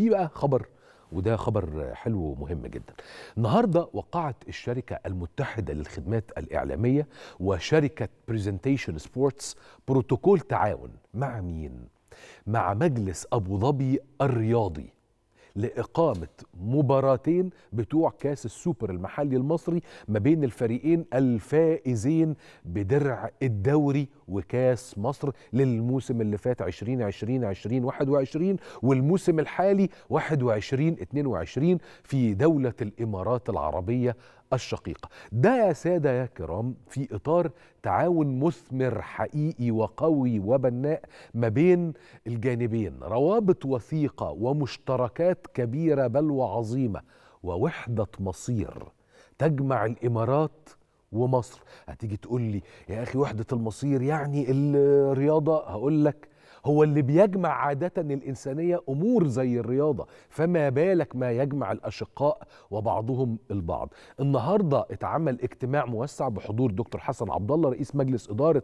في بقى خبر وده خبر حلو ومهم جدا النهاردة وقعت الشركة المتحدة للخدمات الإعلامية وشركة بريزنتيشن سبورتس بروتوكول تعاون مع مين؟ مع مجلس أبو ظبي الرياضي لإقامة مباراتين بتوع كاس السوبر المحلي المصري ما بين الفريقين الفائزين بدرع الدوري وكاس مصر للموسم اللي فات 2020 2021 والموسم الحالي 21 22 في دولة الإمارات العربية الشقيقة ده يا سادة يا كرام في إطار تعاون مثمر حقيقي وقوي وبناء ما بين الجانبين روابط وثيقة ومشتركات شراكات كبيره بل وعظيمه ووحده مصير تجمع الامارات ومصر هتيجي تقول لي يا اخي وحده المصير يعني الرياضه هقول لك هو اللي بيجمع عادة الإنسانية أمور زي الرياضة فما بالك ما يجمع الأشقاء وبعضهم البعض النهاردة اتعمل اجتماع موسع بحضور دكتور حسن عبد الله رئيس مجلس إدارة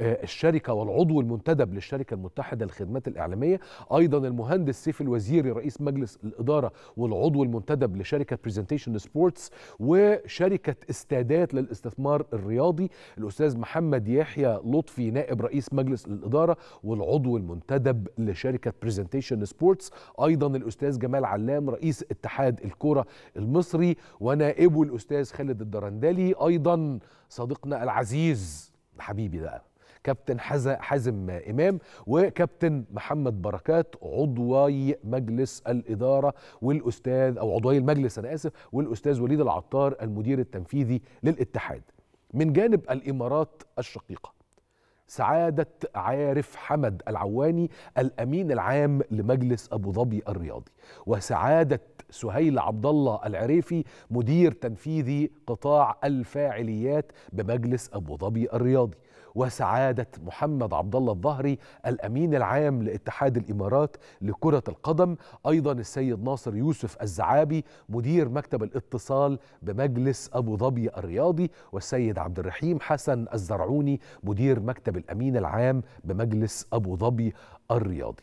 آه، الشركة والعضو المنتدب للشركة المتحدة للخدمات الإعلامية أيضا المهندس سيف الوزيري رئيس مجلس الإدارة والعضو المنتدب لشركة برزنتيشن سبورتس وشركة استادات للاستثمار الرياضي الأستاذ محمد يحيى لطفي نائب رئيس مجلس الإدارة والعضو والمنتدب المنتدب لشركة برزنتيشن سبورتس أيضا الأستاذ جمال علام رئيس اتحاد الكرة المصري ونائبه الأستاذ خالد الدرندلي أيضا صديقنا العزيز حبيبي ده كابتن حازم امام وكابتن محمد بركات عضوي مجلس الاداره والاستاذ او عضوي المجلس انا اسف والاستاذ وليد العطار المدير التنفيذي للاتحاد من جانب الامارات الشقيقه سعادة عارف حمد العواني الأمين العام لمجلس أبو ظبي الرياضي وسعادة سهيل عبد الله العريفي مدير تنفيذي قطاع الفاعليات بمجلس أبو ظبي الرياضي وسعادة محمد عبد الله الظهري الأمين العام لاتحاد الإمارات لكرة القدم أيضا السيد ناصر يوسف الزعابي مدير مكتب الاتصال بمجلس أبو ظبي الرياضي والسيد عبد الرحيم حسن الزرعوني مدير مكتب الأمين العام بمجلس أبو ظبي الرياضي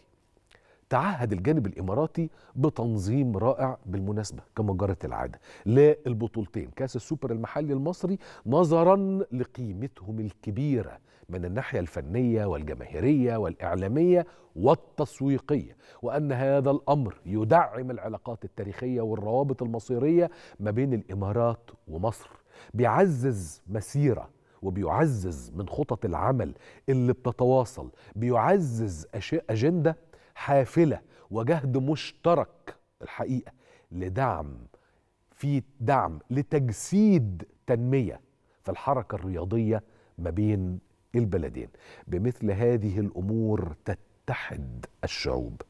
تعهد الجانب الاماراتي بتنظيم رائع بالمناسبه كما جرت العاده للبطولتين كاس السوبر المحلي المصري نظرا لقيمتهم الكبيره من الناحيه الفنيه والجماهيريه والاعلاميه والتسويقيه وان هذا الامر يدعم العلاقات التاريخيه والروابط المصيريه ما بين الامارات ومصر بيعزز مسيره وبيعزز من خطط العمل اللي بتتواصل بيعزز أجندة حافله وجهد مشترك الحقيقه لدعم في دعم لتجسيد تنميه في الحركه الرياضيه ما بين البلدين بمثل هذه الامور تتحد الشعوب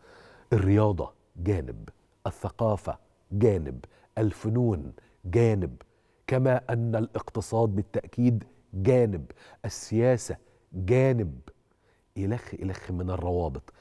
الرياضه جانب الثقافه جانب الفنون جانب كما ان الاقتصاد بالتاكيد جانب السياسه جانب الخ الخ من الروابط